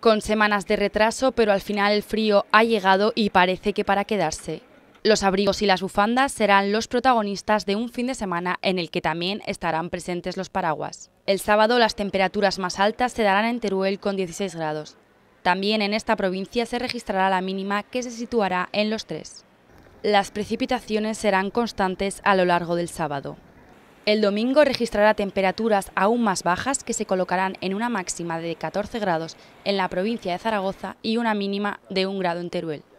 Con semanas de retraso, pero al final el frío ha llegado y parece que para quedarse. Los abrigos y las bufandas serán los protagonistas de un fin de semana en el que también estarán presentes los paraguas. El sábado las temperaturas más altas se darán en Teruel con 16 grados. También en esta provincia se registrará la mínima que se situará en los tres. Las precipitaciones serán constantes a lo largo del sábado. El domingo registrará temperaturas aún más bajas que se colocarán en una máxima de 14 grados en la provincia de Zaragoza y una mínima de 1 grado en Teruel.